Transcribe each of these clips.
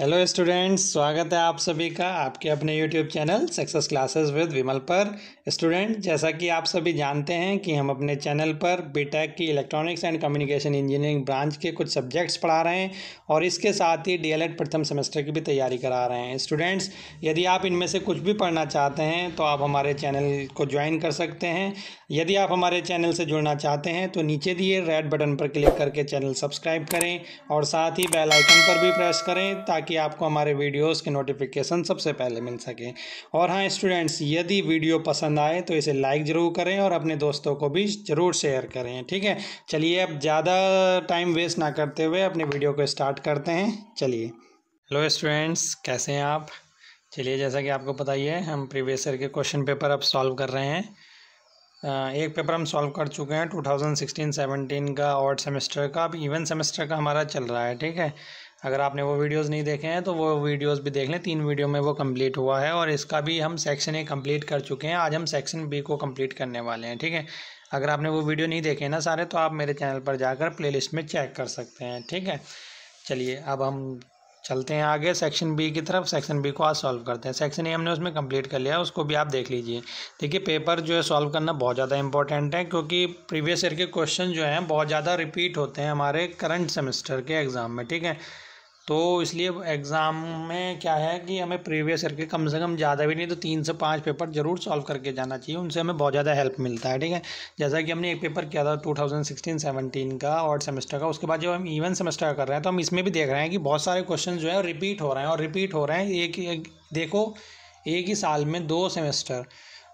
Hello students स्वागत है आप सभी का आपके अपने YouTube channel success classes with Vimal पर स्टूडेंट जैसा कि आप सभी जानते हैं कि हम अपने चैनल पर बीटेक की electronics and communication engineering branch के कुछ सब्जेक्ट्स पढ़ा रहे हैं और इसके साथ ही डीएलएड प्रथम सेमेस्टर की भी तैयारी करा रहे हैं स्टूडेंट्स यदि आप इनमें से कुछ भी पढ़ना चाहते हैं तो आप हमारे चैनल को ज्वाइन कर सकते हैं यदि आप हमारे चैनल से जुड़ना चाहते हैं तो नीचे दिए रेड बटन पर क्लिक करके चैनल सब्सक्राइब करें और साथ ही बेल आइकन पर भी प्रेस करें ताकि आपको हमारे वीडियोज़ के नोटिफिकेशन सबसे पहले मिल सकें और हाँ स्टूडेंट्स यदि वीडियो पसंद पसंद आए तो इसे लाइक ज़रूर करें और अपने दोस्तों को भी ज़रूर शेयर करें ठीक है चलिए अब ज़्यादा टाइम वेस्ट ना करते हुए अपने वीडियो को स्टार्ट करते हैं चलिए हेलो स्टूडेंट्स कैसे हैं आप चलिए जैसा कि आपको पता ही है हम प्रीवियस ईयर के क्वेश्चन पेपर अब सॉल्व कर रहे हैं एक पेपर हम सॉल्व कर चुके हैं 2016-17 का और सेमेस्टर का अब इवन सेमेस्टर का हमारा चल रहा है ठीक है अगर आपने वो वीडियोस नहीं देखे हैं तो वो वीडियोस भी देख लें तीन वीडियो में वो कंप्लीट हुआ है और इसका भी हम सेक्शन ए कंप्लीट कर चुके हैं आज हम सेक्शन बी को कंप्लीट करने वाले हैं ठीक है अगर आपने वो वीडियो नहीं देखे ना सारे तो आप मेरे चैनल पर जाकर प्ले में चेक कर सकते हैं ठीक है चलिए अब हम चलते हैं आगे सेक्शन बी की तरफ सेक्शन बी को आज सॉल्व करते हैं सेक्शन ए हमने उसमें कंप्लीट कर लिया उसको भी आप देख लीजिए देखिए पेपर जो है सॉल्व करना बहुत ज़्यादा इंपॉर्टेंट है क्योंकि प्रीवियस ईयर के क्वेश्चन जो हैं बहुत ज़्यादा रिपीट होते हैं हमारे करंट सेमेस्टर के एग्ज़ाम में ठीक है तो इसलिए एग्ज़ाम में क्या है कि हमें प्रीवियस ईयर के कम से कम ज़्यादा भी नहीं तो तीन से पाँच पेपर ज़रूर सॉल्व करके जाना चाहिए उनसे हमें बहुत ज़्यादा हेल्प मिलता है ठीक है जैसा कि हमने एक पेपर किया था 2016-17 का और सेमेस्टर का उसके बाद जब हम इवन सेमेस्टर का कर रहे हैं तो हम इसमें भी देख रहे हैं कि बहुत सारे क्वेश्चन जो है रिपीट हो रहे हैं और रिपीट हो रहे हैं एक, एक देखो एक ही साल में दो सेमेस्टर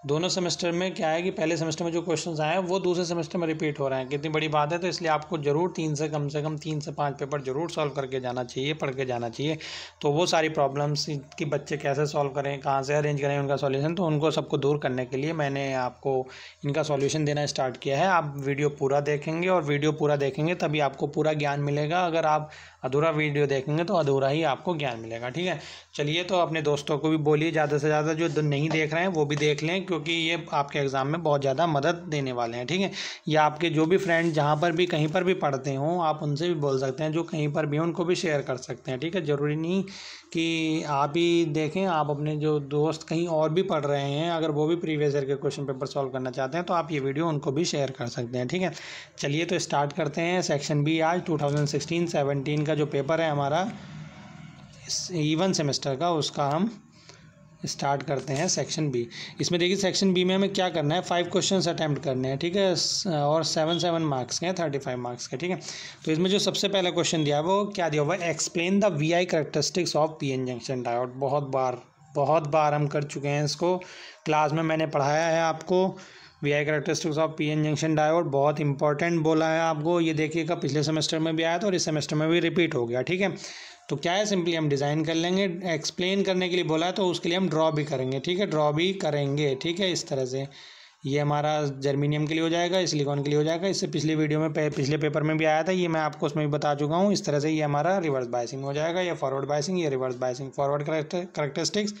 दोनों सेमेस्टर में क्या है कि पहले सेमेस्टर में जो क्वेश्चन आए हैं वो दूसरे सेमेस्टर में रिपीट हो रहे हैं कितनी बड़ी बात है तो इसलिए आपको ज़रूर तीन से कम से कम तीन से पाँच पेपर जरूर सॉल्व करके जाना चाहिए पढ़ के जाना चाहिए तो वो सारी प्रॉब्लम्स कि बच्चे कैसे सॉल्व करें कहाँ से अरेंज करें उनका सॉल्यूशन तो उनको सबको दूर करने के लिए मैंने आपको इनका सॉल्यूशन देना स्टार्ट किया है आप वीडियो पूरा देखेंगे और वीडियो पूरा देखेंगे तभी आपको पूरा ज्ञान मिलेगा अगर आप अधूरा वीडियो देखेंगे तो अधूरा ही आपको ज्ञान मिलेगा ठीक है चलिए तो अपने दोस्तों को भी बोलिए ज़्यादा से ज़्यादा जो नहीं देख रहे हैं वो भी देख लें क्योंकि ये आपके एग्ज़ाम में बहुत ज़्यादा मदद देने वाले हैं ठीक है या आपके जो भी फ्रेंड जहाँ पर भी कहीं पर भी पढ़ते हों आप उनसे भी बोल सकते हैं जो कहीं पर भी उनको भी शेयर कर सकते हैं ठीक है ज़रूरी नहीं कि आप ही देखें आप अपने जो दोस्त कहीं और भी पढ़ रहे हैं अगर वो भी प्रीवियस ईयर के क्वेश्चन पेपर सॉल्व करना चाहते हैं तो आप ये वीडियो उनको भी शेयर कर सकते हैं ठीक है चलिए तो स्टार्ट करते हैं सेक्शन बी आज टू थाउजेंड का का जो पेपर है हमारा इवन सेमेस्टर का उसका हम स्टार्ट करते हैं सेक्शन बी इसमें देखिए सेक्शन बी में हमें क्या करना है फाइव क्वेश्चन अटैम्प्ट करने हैं ठीक है और सेवन सेवन मार्क्स के हैं थर्टी फाइव मार्क्स के ठीक है तो इसमें जो सबसे पहला क्वेश्चन दिया है वो क्या दिया हुआ है explain the V I characteristics of P N junction diode बहुत बार बहुत बार हम कर चुके हैं इसको क्लास में मैंने पढ़ाया है आपको V I characteristics of P N junction diode बहुत इंपॉर्टेंट बोला है आपको ये देखिएगा पिछले सेमेस्टर में भी आया था और इस सेमेस्टर में भी रिपीट हो गया ठीक है तो क्या है सिंपली हम डिज़ाइन कर लेंगे एक्सप्लेन करने के लिए बोला है तो उसके लिए हम ड्रॉ भी करेंगे ठीक है ड्रॉ भी करेंगे ठीक है इस तरह से ये हमारा जर्मीनियम के लिए हो जाएगा सिलिकॉन के लिए हो जाएगा इससे पिछले वीडियो में पिछले पेपर में भी आया था ये मैं आपको उसमें भी बता चुका हूँ इस तरह से ये हमारा रिवर्स बाइसिंग हो जाएगा या फॉरवर्ड बाइसिंग या reverse biasing forward characteristics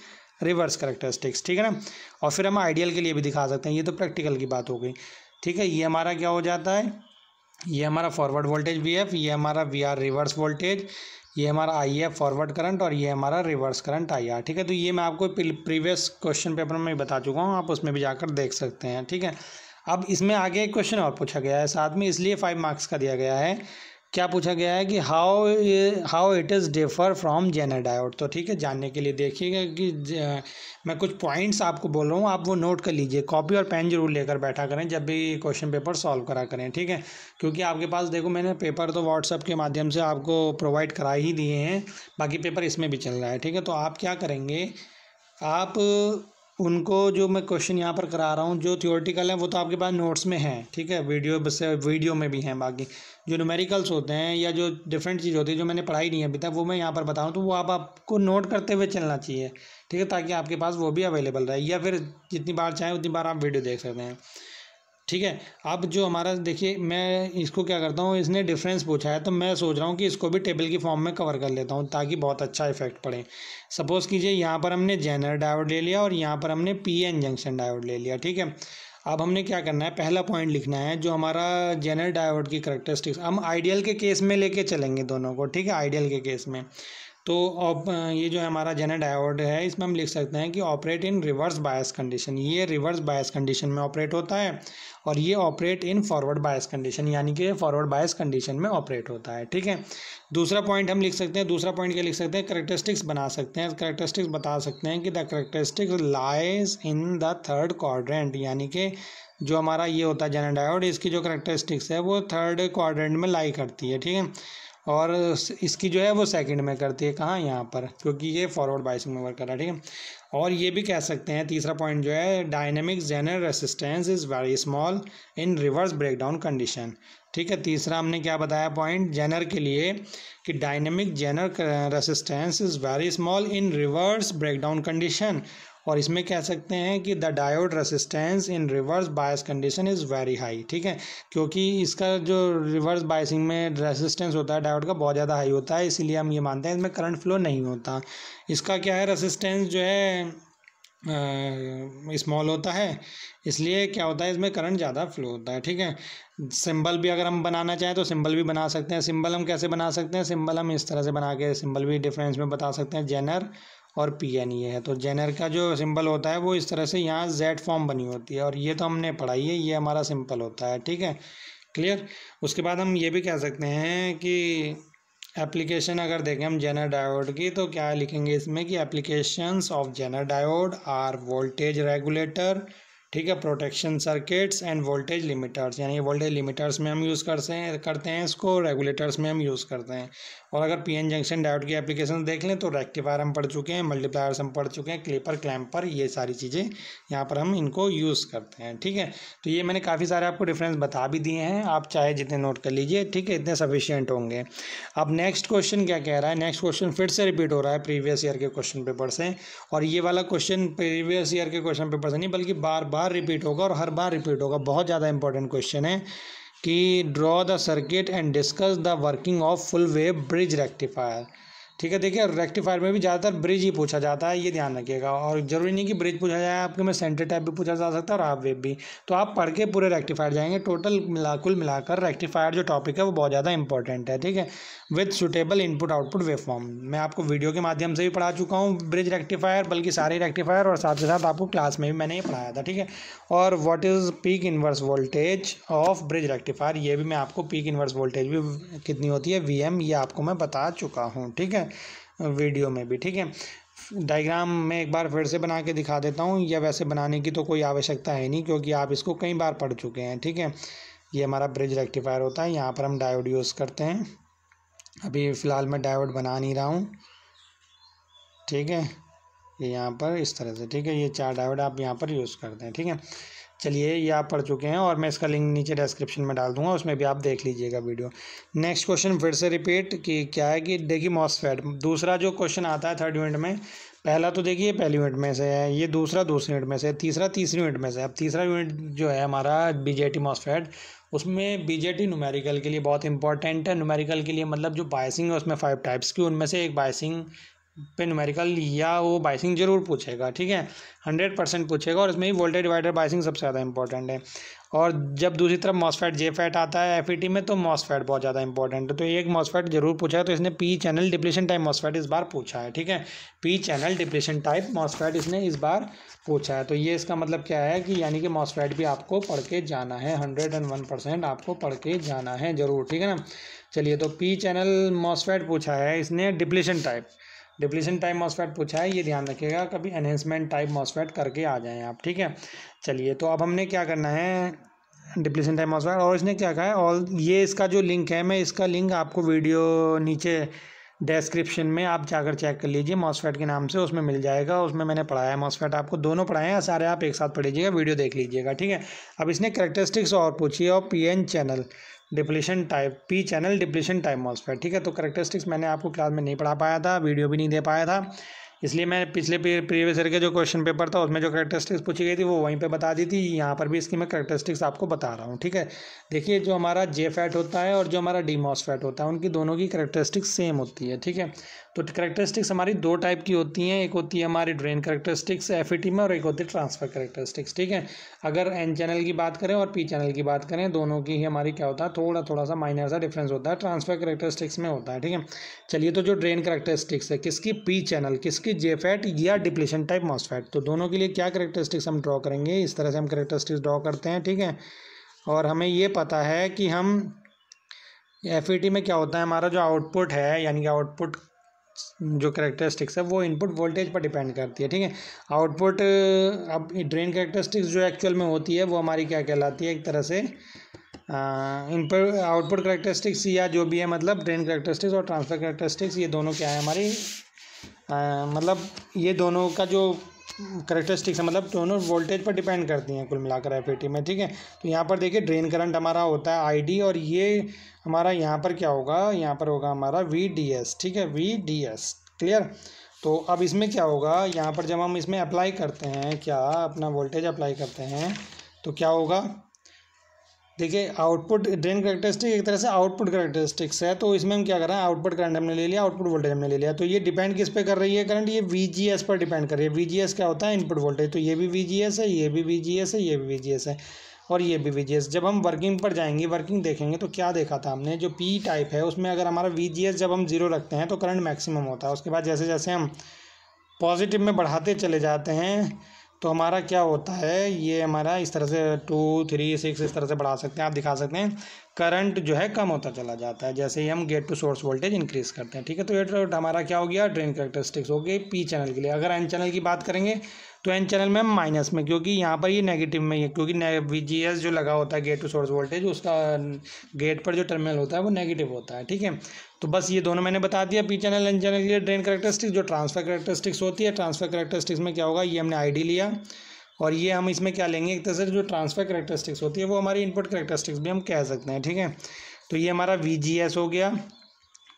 reverse characteristics ठीक है ना और फिर हम आइडियल के लिए भी दिखा सकते हैं ये तो प्रैक्टिकल की बात हो गई ठीक है ये हमारा क्या हो जाता है ये हमारा फॉरवर्ड वोल्टेज वी एफ ये हमारा वी आर रिवर्स वोल्टेज ये हमारा आई एफ फॉरवर्ड करंट और ये हमारा रिवर्स करंट आई आर ठीक है तो ये मैं आपको प्रीवियस क्वेश्चन पेपर में बता चुका हूँ आप उसमें भी जाकर देख सकते हैं ठीक है अब इसमें आगे एक क्वेश्चन और पूछा गया है साथ में इसलिए फाइव मार्क्स का दिया गया है क्या पूछा गया है कि how how it is differ from Zener diode तो ठीक है जानने के लिए देखिएगा कि मैं कुछ पॉइंट्स आपको बोल रहा हूँ आप वो नोट कर लीजिए कॉपी और पेन जरूर लेकर बैठा करें जब भी क्वेश्चन पेपर सॉल्व करा करें ठीक है क्योंकि आपके पास देखो मैंने पेपर तो व्हाट्सअप के माध्यम से आपको प्रोवाइड करा ही दिए हैं बाकी पेपर इसमें भी चल रहा है ठीक है तो आप क्या करेंगे आप उनको जो मैं क्वेश्चन यहाँ पर करा रहा हूँ जो थियोरटिकल हैं वो तो आपके पास नोट्स में हैं ठीक है वीडियो बस वीडियो में भी हैं बाकी जो न्यूमेरिकल्स होते हैं या जो डिफरेंट चीज़ होती है जो मैंने पढ़ाई नहीं है अभी तक वो मैं यहाँ पर बताऊँ तो वो आप आपको नोट करते हुए चलना चाहिए ठीक है ताकि आपके पास वो भी अवेलेबल रहे या फिर जितनी बार चाहें उतनी बार आप वीडियो देख सकते हैं ठीक है अब जो हमारा देखिए मैं इसको क्या करता हूँ इसने डिफरेंस पूछा है तो मैं सोच रहा हूँ कि इसको भी टेबल की फॉर्म में कवर कर लेता हूँ ताकि बहुत अच्छा इफेक्ट पड़े सपोज़ कीजिए यहाँ पर हमने जेनर डायोड ले लिया और यहाँ पर हमने पी एन जंक्शन डायोड ले लिया ठीक है अब हमने क्या करना है पहला पॉइंट लिखना है जो हमारा जेनर डायवर्ट की करेक्टरिस्टिक्स हम आइडियल के केस में लेके चलेंगे दोनों को ठीक है आइडियल के केस में तो ये जो है हमारा जेनेट डायोड है इसमें हम लिख सकते हैं कि operate in reverse bias condition ये रिवर्स बायस कंडीशन में ऑपरेट होता है और ये operate in forward bias condition यानी कि फॉरवर्ड बायस कंडीशन में ऑपरेट होता है ठीक है दूसरा पॉइंट हम लिख सकते हैं दूसरा पॉइंट क्या लिख सकते हैं करेक्टरिस्टिक्स बना सकते हैं करेक्टरिस्टिक्स बता सकते हैं कि the characteristics lies in the third quadrant यानी कि जो हमारा ये होता है जेनेट डायोड इसकी जो करेक्टरिस्टिक्स है वो थर्ड क्वाड्रेंट में लाई करती है ठीक है और इसकी जो है वो सेकंड में करती है कहाँ यहाँ पर क्योंकि ये फॉरवर्ड बाइसिंग में वर्क कर रहा है ठीक है और ये भी कह सकते हैं तीसरा पॉइंट जो है dynamic Zener resistance is very small in reverse breakdown condition ठीक है तीसरा हमने क्या बताया पॉइंट जेनर के लिए कि dynamic Zener resistance is very small in reverse breakdown condition और इसमें कह सकते हैं कि the diode resistance in reverse bias condition is very high ठीक है क्योंकि इसका जो रिवर्स बायसिंग में रेसिस्टेंस होता है डायोड का बहुत ज़्यादा हाई होता है इसीलिए हम ये मानते हैं इसमें करंट फ्लो नहीं होता इसका क्या है रेसिस्टेंस जो है स्मॉल होता है इसलिए क्या होता है इसमें करंट ज़्यादा फ्लो होता है ठीक है सिंबल भी अगर हम बनाना चाहें तो सिंबल भी बना सकते हैं सिंबल हम कैसे बना सकते हैं सिंबल हम इस तरह से बना के सिंबल भी डिफरेंस में बता सकते हैं जेनर और पी एन ये है तो जेनर का जो सिंबल होता है वो इस तरह से यहाँ जेड फॉर्म बनी होती है और ये तो हमने पढ़ाई है ये हमारा सिंपल होता है ठीक है क्लियर उसके बाद हम ये भी कह सकते हैं कि एप्लीकेशन अगर देखें हम जेनर डायोड की तो क्या लिखेंगे इसमें कि applications of Zener diode are voltage regulator ठीक है protection circuits and voltage limiters यानी वोल्टेज लिमिटर्स में हम यूज़ करते हैं करते हैं इसको रेगुलेटर्स में हम यूज़ करते हैं और अगर पी एन जंक्शन डायोड की एप्लीकेशन देख लें तो रेक्टिफायर हम पढ़ चुके हैं मल्टीप्लायर्स हम पढ़ चुके हैं क्लिपर क्लैम्पर ये सारी चीज़ें यहाँ पर हम इनको यूज़ करते हैं ठीक है तो ये मैंने काफ़ी सारे आपको डिफरेंस बता भी दिए हैं आप चाहे जितने नोट कर लीजिए ठीक है इतने सफिशियंट होंगे अब नेक्स्ट क्वेश्चन क्या कह रहा है नेक्स्ट क्वेश्चन फिर से रिपीट हो रहा है प्रीवियस ईयर के क्वेश्चन पेपर से और ये वाला क्वेश्चन प्रीवियस ईयर के क्वेश्चन पेपर से नहीं बल्कि बार बार रिपीट होगा और हर बार रिपीट होगा बहुत ज़्यादा इंपॉर्टेंट क्वेश्चन है K. Draw the circuit and discuss the working of full wave bridge rectifier. ठीक है देखिए रेक्टिफायर में भी ज़्यादातर ब्रिज ही पूछा जाता है ये ध्यान रखिएगा और ज़रूरी नहीं कि ब्रिज पूछा जाए आपके में सेंटर टाइप भी पूछा जा सकता है और हाफ वेब भी तो आप पढ़ के पूरे रेक्टिफायर जाएंगे टोटल मिला कुल मिलाकर रेक्टिफायर जो टॉपिक है वो बहुत ज़्यादा इंपॉर्टेंट है ठीक है with suitable input output wave form मैं आपको वीडियो के माध्यम से भी पढ़ा चुका हूँ ब्रिज रेक्टिफायर बल्कि सारे रेक्टिफायर और साथ ही साथ आपको क्लास में भी मैंने ये पढ़ाया था ठीक है और what is peak inverse voltage of bridge rectifier ये भी मैं आपको पीक इन्वर्स वोल्टेज भी कितनी होती है वी ये आपको मैं बता चुका हूँ ठीक है वीडियो में भी ठीक है डायग्राम में एक बार फिर से बना के दिखा देता हूँ या वैसे बनाने की तो कोई आवश्यकता है नहीं क्योंकि आप इसको कई बार पढ़ चुके हैं ठीक है ये हमारा ब्रिज रेक्टिफायर होता है यहाँ पर हम डायोड यूज़ करते हैं अभी फ़िलहाल मैं डायोड बना नहीं रहा हूँ ठीक है ये यहाँ पर इस तरह से ठीक है ये चार डायोड आप यहाँ पर यूज़ करते हैं ठीक है चलिए ये आप पढ़ चुके हैं और मैं इसका लिंक नीचे डिस्क्रिप्शन में डाल दूंगा उसमें भी आप देख लीजिएगा वीडियो नेक्स्ट क्वेश्चन फिर से रिपीट कि क्या है कि देखिए मॉसफेट दूसरा जो क्वेश्चन आता है थर्ड यूनिट में पहला तो देखिए पहली यूनिट में से है ये दूसरा दूसरी यूनिट में से तीसरा तीसरी यूनिट में से अब तीसरा यूनिट जो है हमारा बीजेटी मॉसफेट उसमें बीजेटी न्यूमेरिकल के लिए बहुत इंपॉर्टेंट है न्यूमेरिकल के लिए मतलब जो बायसिंग है उसमें फाइव टाइप्स की उनमें से एक बायसिंग पे या वो बाइसिंग जरूर पूछेगा ठीक है हंड्रेड परसेंट पूछेगा और इसमें ही वोल्टेज डिवाइडर बाइसिंग सबसे ज़्यादा इंपॉर्टेंट है और जब दूसरी तरफ मॉसफेट जे फैट आता है एफ e में तो मॉसफेट बहुत ज़्यादा इंपॉर्टेंट है तो एक मॉसफेट जरूर पूछा है तो इसने P channel depletion type MOSFET इस बार पूछा है ठीक है P channel depletion type MOSFET इसने इस बार पूछा है तो ये इसका मतलब क्या है कि यानी कि मॉसफेट भी आपको पढ़ के जाना है हंड्रेड एंड वन परसेंट आपको पढ़ के जाना है ज़रूर ठीक है ना चलिए तो पी चैनल मॉसफेट पूछा है इसने depletion type depletion type MOSFET पूछा है ये ध्यान रखिएगा कभी एनहेंसमेंट टाइप मॉसफेट करके आ जाएँ आप ठीक है चलिए तो अब हमने क्या करना है डिप्लीशन टाइप मॉसफेट और इसने क्या कहा है और ये इसका जो लिंक है मैं इसका लिंक आपको वीडियो नीचे डिस्क्रिप्शन में आप जाकर चेक कर लीजिए मॉसफेट के नाम से उसमें मिल जाएगा उसमें मैंने पढ़ाया है मॉसफेट आपको दोनों पढ़ाए हैं सारे आप एक साथ पढ़ लीजिएगा वीडियो देख लीजिएगा ठीक है अब इसने करेक्टरिस्टिक्स और पूछी है और P N channel depletion type P channel depletion type MOSFET ठीक है तो करेक्टरिस्टिक्स मैंने आपको क्लास में नहीं पढ़ा पाया था वीडियो भी नहीं दे पाया था इसलिए मैं पिछले प्रीवियस ईयर के जो क्वेश्चन पेपर था उसमें जो करेक्टरिस्टिक्स पूछी गई थी वो वहीं पे बता दी थी यहाँ पर भी इसकी मैं करेक्टरिस्टिक्स आपको बता रहा हूँ ठीक है देखिए जो हमारा जे फैट होता है और जो हमारा डी मॉस फैट होता है उनकी दोनों की करेक्टरिस्टिक्स सेम होती है ठीक है तो करेक्टरिस्टिक्स हमारी दो टाइप की होती हैं एक होती है हमारी ड्रेन करेक्टरिस्टिक्स एफ में और एक होती है ट्रांसफ़र करेक्टरिस्टिक्स ठीक है अगर एन चैनल की बात करें और पी चैनल की बात करें दोनों की ही हमारी क्या होता है थोड़ा थोड़ा सा माइनर सा डिफरेंस होता है ट्रांसफ़र करेक्टरिस्टिक्स में होता है ठीक है चलिए तो जो ड्रेन करेक्टरिस्टिक्स है किसकी पी चैनल किसकी फैट या डिप्लेशन टाइप मॉसफेट तो दोनों के लिए क्या करेक्टरिस्टिक्स हम ड्रॉ करेंगे इस तरह से हम करेक्टरिस्टिक्स ड्रॉ करते हैं ठीक है और हमें ये पता है कि हम एफ e में क्या होता है हमारा जो आउटपुट है यानी कि आउटपुट जो करेक्टरिस्टिक्स है वो इनपुट वोल्टेज पर डिपेंड करती है ठीक है आउटपुट अब ड्रेन करेक्टरिस्टिक्स जो एक्चुअल में होती है वो हमारी क्या कहलाती है एक तरह से इन पर आउटपुट करेक्टरिस्टिक्स या जो भी है मतलब ड्रेन करेक्टरिस्टिक्स और ट्रांसफ़र करेक्टरिस्टिक्स ये दोनों क्या है हमारी आ, मतलब ये दोनों का जो करेक्टरिस्टिक्स है मतलब दोनों वोल्टेज पर डिपेंड करती हैं कुल मिलाकर एफ में ठीक है तो यहाँ पर देखिए ड्रेन करंट हमारा होता है आई और ये हमारा यहाँ पर क्या होगा यहाँ पर होगा हमारा वी ठीक है वी क्लियर तो अब इसमें क्या होगा यहाँ पर जब हम इसमें अप्लाई करते हैं क्या अपना वोल्टेज अप्लाई करते हैं तो क्या होगा देखिए आउटपुट ड्रेन करेक्टरिस्टिक एक तरह से आउटपुट करेक्टरिस्टिक्स है तो इसमें हम क्या कर रहे हैं आउटपुट करंट हमने ले लिया आउटपुट वोल्टेज हमने ले लिया तो ये डिपेंड किस पे कर रही है करंट ये वीजीएस पर डिपेंड कर रही है वीजीएस क्या होता है इनपुट वोल्टेज तो ये भी वीजीएस है ये भी वीजीएस है ये भी वीजीएस है और ये भी वीजीएस जब हम वर्किंग पर जाएंगे वर्किंग देखेंगे तो क्या देखा था हमने जो पी टाइप है उसमें अगर हमारा वीजीएस जब हम जीरो रखते हैं तो करंट मैक्सिमम होता है उसके बाद जैसे जैसे हम पॉजिटिव में बढ़ाते चले जाते हैं तो हमारा क्या होता है ये हमारा इस तरह से टू थ्री सिक्स इस तरह से बढ़ा सकते हैं आप दिखा सकते हैं करंट जो है कम होता चला जाता है जैसे ही हम gate to source voltage increase करते हैं ठीक है तो ये तो हमारा क्या हो गया ड्रेन करेक्टरिस्टिक्स हो गई पी चैनल के लिए अगर एन चैनल की बात करेंगे तो एन चैनल में माइनस में क्योंकि यहाँ पर ये नेगेटिव में है क्योंकि वी जी एस जो लगा होता है गेट टू सोर्स वोल्टेज उसका गेट पर जो टर्मिनल होता है वो नेगेटिव होता है ठीक है तो बस ये दोनों मैंने बता दिया पी चैनल एन चैनल के लिए ड्रेन करेक्टरिस्टिक्स जो ट्रांसफर करेक्टरिस्टिक्स होती है ट्रांसफर करेक्टरिस्टिक्स में क्या होगा ये हमने आई डी लिया और ये हम इसमें क्या लेंगे एक तरह से जो ट्रांसफ़र करेक्टरिस्टिक्स होती है वो हमारी इनपुट करेक्टरिस्टिक्स भी हम कह सकते हैं ठीक है तो ये हमारा वी हो गया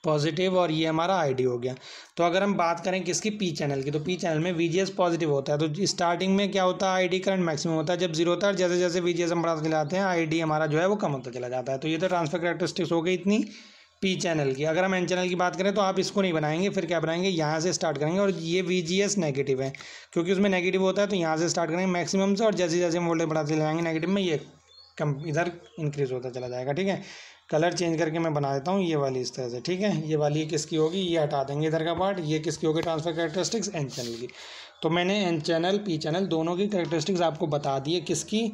पॉजिटिव और ये हमारा आईडी हो गया तो अगर हम बात करें किसकी पी चैनल की तो पी चैनल में वी पॉजिटिव होता है तो स्टार्टिंग में क्या होता है आईडी करंट मैक्सिमम होता है जब जीरो होता है जैसे जैसे वी हम बढ़ाते चलाते जाते हैं आईडी हमारा जो है वो कम होता चला जाता है तो ये तो ट्रांसफर करेक्टरिस्टिक्स हो गई इतनी पी चैनल की अगर हम एन चैनल की बात करें तो आप इसको नहीं बनाएंगे फिर क्या बनाएंगे यहाँ से स्टार्ट करेंगे और ये वी जी एस नेगेटिव है क्योंकि उसमें नेगेटिव होता है तो यहाँ से स्टार्ट करेंगे मैक्सिमम से और जैसे जैसे हम वोल्टेज बढ़ाते जाएंगे नेगेटिव में ये कम इधर इंक्रीज़ होता चला जाएगा ठीक है कलर चेंज करके मैं बना देता हूँ ये वाली इस तरह से ठीक है ये वाली ये किसकी होगी ये हटा देंगे इधर का पार्ट ये किसकी होगी ट्रांसफर करेक्टरिस्टिक्स एन चैनल की तो मैंने एन चैनल पी चैनल दोनों की करेक्टरिस्टिक्स आपको बता दी है किसकी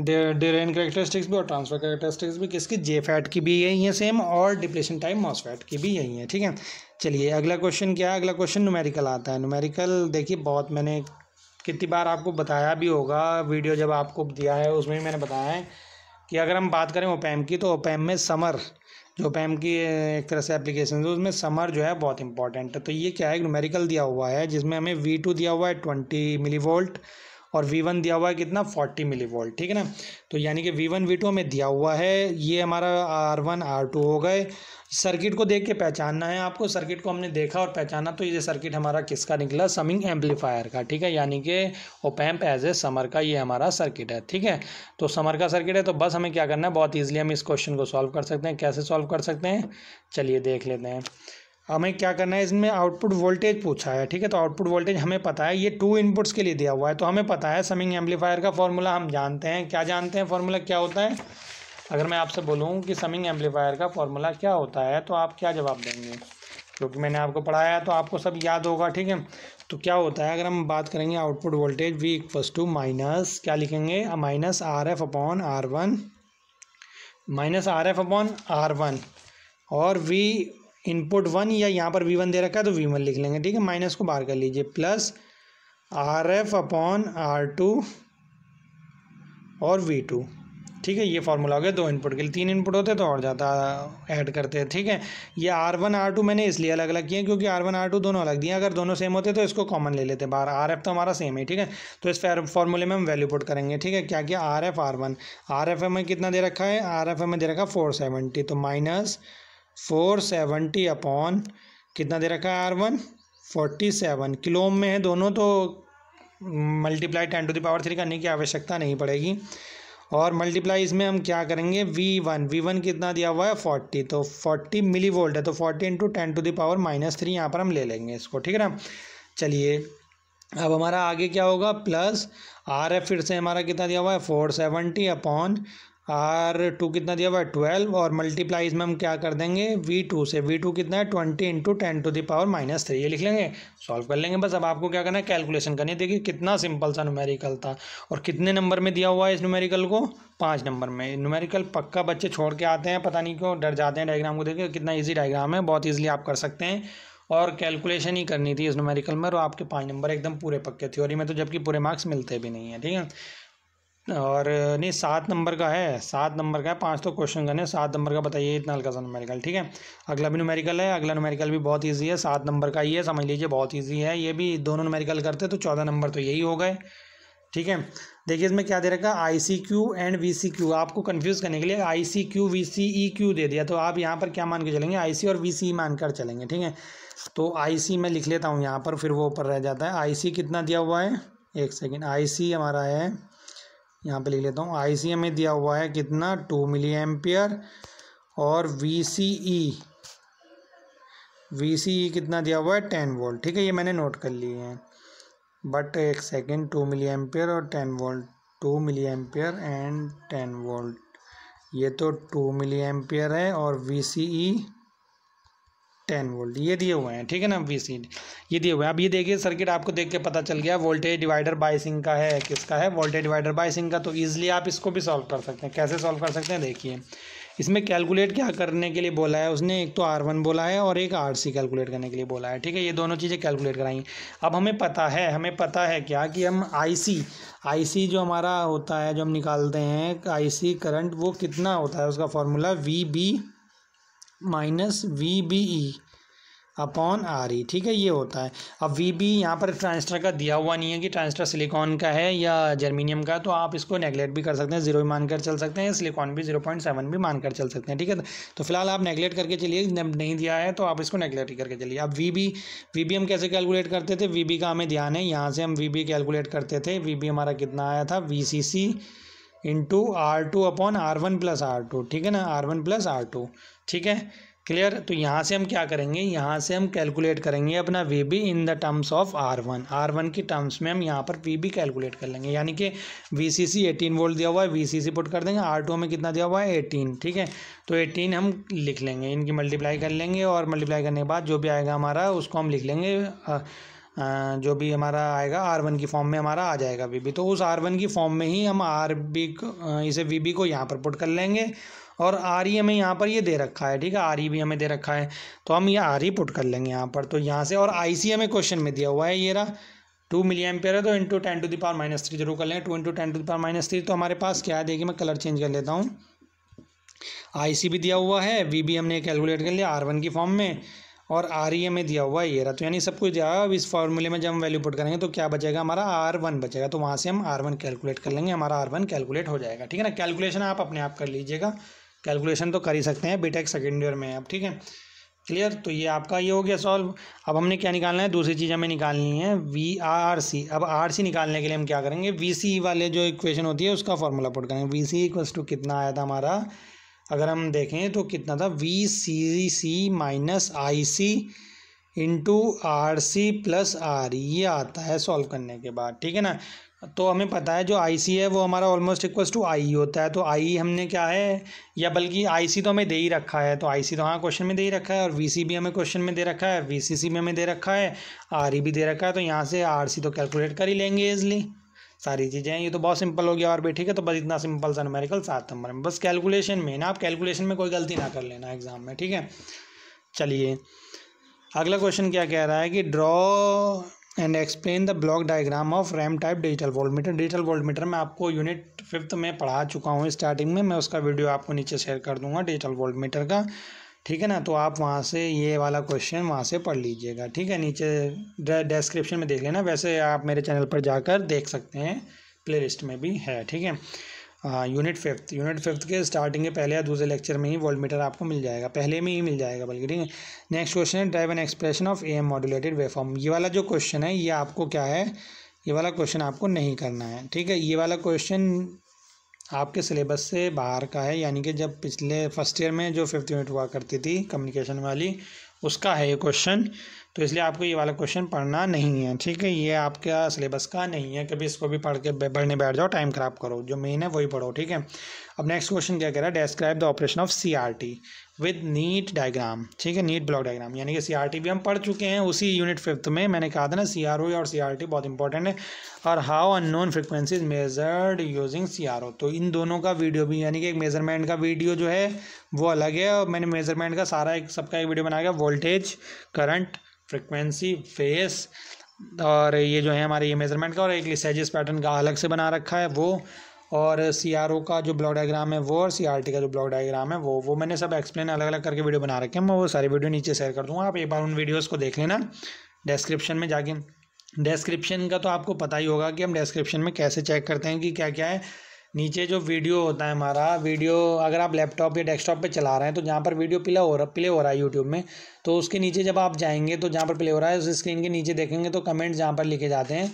डेरेन करेक्टरिस्टिक्स भी और ट्रांसफर करेक्टरिस्टिक्स भी किसकी जे फैट की भी यही है सेम और डिप्लेशन टाइम मॉसफैट की भी यही है ठीक है चलिए अगला क्वेश्चन क्या है अगला क्वेश्चन नुमेरिकल आता है नुमेरिकल देखिए बहुत मैंने कितनी बार आपको बताया भी होगा वीडियो जब आपको दिया है उसमें भी मैंने बताया है कि अगर हम बात करें ओपैम की तो ओपैम में समर जो पैम की एक तरह से एप्लीकेशन है उसमें समर जो है बहुत इंपॉर्टेंट है तो ये क्या है न्यूमेरिकल दिया हुआ है जिसमें हमें वी टू दिया हुआ है ट्वेंटी मिली वोल्ट और वी वन दिया हुआ है कितना फोर्टी मिली वोल्ट ठीक है ना तो यानी कि वी वन वी टू हमें दिया हुआ है ये हमारा आर वन आर टू हो गए सर्किट को देख के पहचानना है आपको सर्किट को हमने देखा और पहचाना तो ये सर्किट हमारा किसका निकला समिंग एम्पलीफायर का ठीक है यानी कि ओपैम्प एज ए समर का ये हमारा सर्किट है ठीक है तो समर का सर्किट है तो बस हमें क्या करना है बहुत ईजिली हम इस क्वेश्चन को सॉल्व कर सकते हैं कैसे सॉल्व कर सकते हैं चलिए देख लेते हैं हमें क्या करना है इसमें आउटपुट वोल्टेज पूछा है ठीक है तो आउटपुट वोल्टेज हमें पता है ये टू इनपुट्स के लिए दिया हुआ है तो हमें पता है समिंग एम्पलीफायर का फॉर्मूला हम जानते हैं क्या जानते हैं फॉर्मूला क्या होता है अगर मैं आपसे बोलूँ कि समिंग एम्पलीफायर का फॉर्मूला क्या होता है तो आप क्या जवाब देंगे क्योंकि मैंने आपको पढ़ाया है तो आपको सब याद होगा ठीक है तो क्या होता है अगर हम बात करेंगे output voltage V equals to minus क्या लिखेंगे minus R F upon R one minus R F upon R one और वी इनपुट वन या यहाँ पर वी वन दे रखा है तो वी वन लिख लेंगे ठीक है माइनस को बाहर कर लीजिए plus R F upon R two और वी टू ठीक है ये फार्मूला हो गया दो इनपुट के लिए तीन इनपुट होते तो और ज़्यादा ऐड करते हैं ठीक है ये आर वन आर टू मैंने इसलिए अलग अलग किए क्योंकि आर वन आर टू दोनों अलग दिए अगर दोनों सेम होते तो इसको कॉमन ले लेते बाहर आर एफ तो हमारा सेम है ठीक है तो इस फॉर्मूले में हम वैल्यू पुट करेंगे ठीक है क्या क्या R F R one R F M कितना दे रखा है आर एफ में दे रखा है फोर सेवेंटी तो माइनस फोर सेवेंटी अपॉन कितना दे रखा है R one forty seven kilo में है दोनों तो multiply ten to the power three करने की आवश्यकता नहीं पड़ेगी और मल्टीप्लाई इसमें हम क्या करेंगे वी वन वी वन कितना दिया हुआ है फोर्टी तो फोर्टी मिली वोल्ट है तो forty into ten to the power minus three यहाँ पर हम ले लेंगे इसको ठीक है ना चलिए अब हमारा आगे क्या होगा प्लस आर एफ फिर से हमारा कितना दिया हुआ है four seventy upon R two कितना दिया हुआ है ट्वेल्व और मल्टीप्लाई इसमें हम क्या कर देंगे वी टू से वी टू कितना है twenty into ten to the power minus three ये लिख लेंगे सॉल्व कर लेंगे बस अब आपको क्या करना है कैलकुलेशन करनी है देखिए कितना सिंपल सा न्यूमेरिकल था और कितने नंबर में दिया हुआ है इस न्यूमेरिकल को पाँच नंबर में न्यूमेरिकल पक्का बच्चे छोड़ के आते हैं पता नहीं क्यों डर जाते हैं डायग्राम को देखिए कितना ईजी डायग्राम है बहुत ईजिली आप कर सकते हैं और कैलकुलेशन ही करनी थी इस न्यूमेरिकल में और आपके पाँच नंबर एकदम पूरे पक्के थ्योरी में तो जबकि पूरे मार्क्स मिलते भी नहीं हैं ठीक है और नहीं सात नंबर का है सात नंबर का है पाँच तो क्वेश्चन करने सात नंबर का बताइए इतना हल्का सा न्यूमेरिकल ठीक है अगला भी न्यूमेरिकल है अगला न्यूमेरिकल भी बहुत ईजी है सात नंबर का ही है समझ लीजिए बहुत ईजी है ये भी दोनों न्यूमेरिकल करते तो चौदह नंबर तो यही हो गए ठीक है देखिए इसमें क्या दे रखा I C Q and V C Q आपको कन्फ्यूज़ करने के लिए I C Q V C E Q दे दिया तो आप यहाँ पर क्या मान के चलेंगे आई सी और वी सी e मान कर चलेंगे ठीक है तो आई सी मैं लिख लेता हूँ यहाँ पर फिर वो ऊपर रह जाता है आई सी कितना दिया हुआ है एक सेकेंड आई सी हमारा है यहाँ पे लिख लेता हूँ आई सी में दिया हुआ है कितना टू मिली एम्पियर और V C E V C E कितना दिया हुआ है टेन वोल्ट ठीक है ये मैंने नोट कर लिए हैं बट एक सेकेंड टू मिली एम्पियर और ten volt two milliampere and ten volt ये तो टू मिली एम्पियर है और V C E ten volt ये दिए हुए हैं ठीक है ना वी सी ये दिए हुए हैं अब ये देखिए सर्किट आपको देख के पता चल गया वोल्टेज डिवाइडर बाइसिंग का है किसका है वोल्टेज डिवाइडर बाइसिंग का तो ईजिली आप इसको भी सॉल्व कर सकते हैं कैसे सॉल्व कर सकते हैं देखिए इसमें कैलकुलेट क्या करने के लिए बोला है उसने एक तो आर वन बोला है और एक आर सी कैलकुलेट करने के लिए बोला है ठीक है ये दोनों चीज़ें कैलकुलेट कराएंगे अब हमें पता है हमें पता है क्या कि हम आई सी आई सी जो हमारा होता है जो हम निकालते हैं आई सी करंट वो कितना होता है उसका formula V B minus V B E upon R E ठीक है ये होता है अब वी बी e यहाँ पर ट्रांसटर का दिया हुआ नहीं है कि ट्रांसटर सिलिकॉन का है या जर्मीनियम का तो आप इसको नेगलेक्ट भी कर सकते हैं जीरो भी मानकर चल सकते हैं सिलिकॉन भी जीरो पॉइंट सेवन भी मानकर चल सकते हैं ठीक है तो फिलहाल आप नेगलेक्ट करके चलिए नहीं दिया है तो आप इसको नेगलेक्ट करके चलिए अब वी बी वी बी हम कैसे कैलकुलेट करते थे वी बी का हमें ध्यान है यहाँ से हम वी बी कैलकुलेट करते थे वी बी हमारा कितना आया था V C C into R two upon R one plus R two ठीक है ना R one plus R two ठीक है क्लियर तो यहाँ से हम क्या करेंगे यहाँ से हम कैलकुलेट करेंगे अपना V B in the terms of R one R one की टर्म्स में हम यहाँ पर वी बी कैलकुलेट कर लेंगे यानी कि V C C eighteen volt दिया हुआ है वी सी सी पुट कर देंगे आर टू हमें कितना दिया हुआ है एटीन ठीक है तो एटीन हम लिख लेंगे इनकी मल्टीप्लाई कर लेंगे और मल्टीप्लाई करने के बाद जो भी आएगा हमारा उसको हम लिख लेंगे आ, जो भी हमारा आएगा आर वन की फॉर्म में हमारा आ जाएगा वी बी तो उस आर वन की फॉर्म में ही हम आर बी इसे वी बी को यहाँ पर पुट कर लेंगे और आर ई हमें यहाँ पर ये दे रखा है ठीक है आर ई भी हमें दे रखा है तो हम ये आर ई पुट कर लेंगे यहाँ पर तो यहाँ से और आई सी हमें क्वेश्चन में दिया हुआ है ये रहा टू मिलियन पेयर है तो into ten to the power minus three जरूर कर लेंगे two into ten to the power minus three तो हमारे पास क्या है देखिए मैं कलर चेंज कर लेता हूँ आई सी भी दिया हुआ है वी भी हमने कैलकुलेट कर लिया आर वन की फॉर्म में और आर ई हमें दिया हुआ है ये रहा तो यानी सब कुछ दिया हुआ अब इस फॉर्मूले में जब हम वैल्यू पुट करेंगे तो क्या बचेगा हमारा आर वन बचेगा तो वहाँ से हम आर वन कैलकुलेट कर लेंगे हमारा आर वन कैलकुलेट हो जाएगा ठीक है ना कैलकुलेशन आप अपने आप कर लीजिएगा कैलकुलेशन तो कर ही सकते हैं बीटेक सेकेंड ईयर में अब ठीक है क्लियर तो ये आपका ये हो गया सॉल्व अब हमने क्या निकालना है दूसरी चीज़ हमें निकालनी है वी आर सी अब आर सी निकालने के लिए हम क्या करेंगे वी सी वाले जो इक्वेशन होती है उसका फॉर्मूला पुट करेंगे वी सी इक्वल्स टू कितना आया था हमारा अगर हम देखें तो कितना था V C C minus I C into R C plus R ये आता है सॉल्व करने के बाद ठीक है ना तो हमें पता है जो आई सी है वो हमारा ऑलमोस्ट इक्वल्स टू आई होता है तो आई हमने क्या है या बल्कि आई सी तो हमें दे ही रखा है तो आई सी तो हाँ क्वेश्चन में दे ही रखा है और वी सी भी हमें क्वेश्चन में दे रखा है वी सी सी भी हमें दे रखा है आर ई e भी दे रखा है तो यहाँ से आर सी तो कैलकुलेट कर ही लेंगे ईजली सारी चीज़ें ये तो बहुत सिंपल हो गया और भी ठीक है तो बस इतना सिंपल सा न्यूमेरिकल सात नंबर में बस कैलकुलेशन में ना आप कैलकुलेशन में कोई गलती ना कर लेना एग्ज़ाम में ठीक है चलिए अगला क्वेश्चन क्या कह रहा है कि draw and explain the block diagram of ramp type digital volt meter digital volt meter मैं आपको यूनिट फिफ्थ में पढ़ा चुका हूँ स्टार्टिंग में मैं उसका वीडियो आपको नीचे शेयर कर दूंगा डिजिटल वोल्ट मीटर का ठीक है ना तो आप वहाँ से ये वाला क्वेश्चन वहाँ से पढ़ लीजिएगा ठीक है नीचे डिस्क्रिप्शन में देख लेना वैसे आप मेरे चैनल पर जाकर देख सकते हैं लिस्ट में भी है ठीक है हाँ यूनिट फिफ्थ यूनिट फिफ्थ के स्टार्टिंग के पहले या दूसरे लेक्चर में ही वोल्टमीटर मीटर आपको मिल जाएगा पहले में ही मिल जाएगा बल्कि ठीक है नेक्स्ट क्वेश्चन है derive an expression of A M modulated waveform ये वाला जो क्वेश्चन है ये आपको क्या है ये वाला क्वेश्चन आपको नहीं करना है ठीक है ये वाला क्वेश्चन आपके सिलेबस से बाहर का है यानी कि जब पिछले फर्स्ट ईयर में जो फिफ्थ यूनिट हुआ करती थी कम्युनिकेशन वाली उसका है ये क्वेश्चन तो इसलिए आपको ये वाला क्वेश्चन पढ़ना नहीं है ठीक है ये आपका सिलेबस का नहीं है कभी इसको भी पढ़ के पढ़ने बैठ जाओ टाइम ख़राब करो जो मेन है वही पढ़ो ठीक है अब नेक्स्ट क्वेश्चन क्या कह रहा है describe the operation of C R T with neat diagram ठीक है नीट ब्लॉक डायग्राम यानी कि सी आर टी भी हम पढ़ चुके हैं उसी यूनिट फिफ्थ में मैंने कहा था ना सी आर ओ और सी आर टी बहुत इंपॉर्टेंट है और how frequency is measured using C R O तो इन दोनों का वीडियो भी यानी कि एक मेजरमेंट का वीडियो जो है वो अलग है और मैंने मेजरमेंट का सारा एक सबका एक वीडियो बनाया गया वोल्टेज करंट फ्रिक्वेंसी फेस और ये जो है हमारे ये मेज़रमेंट का और एक लिसेजिस पैटर्न का अलग से बना रखा है वो और सी आर ओ का जो ब्लॉक डायग्राम है वो और सी आर टी का जो ब्लॉक डायग्राम है वो वो मैंने सब एक्सप्लेन अलग अलग करके वीडियो बना रखे हैं मैं वो सारी वीडियो नीचे शेयर कर दूँगा आप एक बार उन वीडियोज़ को देख लेना डिस्क्रिप्शन में जाके डिस्क्रिप्शन का तो आपको पता ही होगा कि हम डिस्क्रिप्शन में कैसे चेक करते हैं कि क्या क्या है नीचे जो वीडियो होता है हमारा वीडियो अगर आप लैपटॉप या डेस्कटॉप पे चला रहे हैं तो जहाँ पर वीडियो प्ले हो रहा प्ले हो रहा है यूट्यूब में तो उसके नीचे जब आप जाएंगे तो जहाँ पर प्ले हो रहा है उस स्क्रीन के नीचे देखेंगे तो कमेंट जहाँ पर लिखे जाते हैं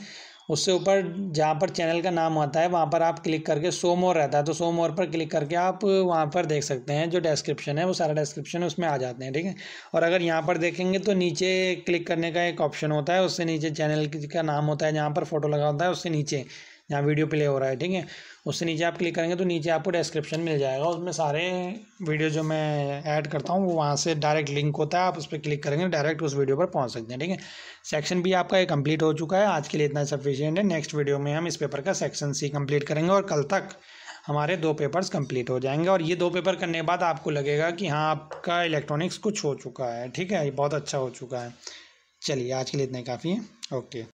उससे ऊपर जहाँ पर चैनल का नाम आता है वहाँ पर आप क्लिक करके सो मोर रहता है तो सो मोर पर क्लिक करके आप वहाँ पर देख सकते हैं जो डिस्क्रिप्शन है वो सारा डिस्क्रिप्शन उसमें आ जाते हैं ठीक है और अगर यहाँ पर देखेंगे तो नीचे क्लिक करने का एक ऑप्शन होता है उससे नीचे चैनल का नाम होता है जहाँ पर फोटो लगा होता है उससे नीचे जहाँ वीडियो प्ले हो रहा है ठीक है उससे नीचे आप क्लिक करेंगे तो नीचे आपको डिस्क्रिप्शन मिल जाएगा उसमें सारे वीडियो जो मैं ऐड करता हूँ वो वहाँ से डायरेक्ट लिंक होता है आप उस पर क्लिक करेंगे डायरेक्ट उस वीडियो पर पहुँच सकते हैं ठीक है सेक्शन बी आपका ये कंप्लीट हो चुका है आज के लिए इतना सफिशियंट है नेक्स्ट वीडियो में हम इस पेपर का सेक्शन सी कम्प्लीट करेंगे और कल तक हमारे दो पेपर्स कंप्लीट हो जाएंगे और ये दो पेपर करने के बाद आपको लगेगा कि हाँ आपका इलेक्ट्रॉनिक्स कुछ हो चुका है ठीक है ये बहुत अच्छा हो चुका है चलिए आज के लिए इतने काफ़ी है ओके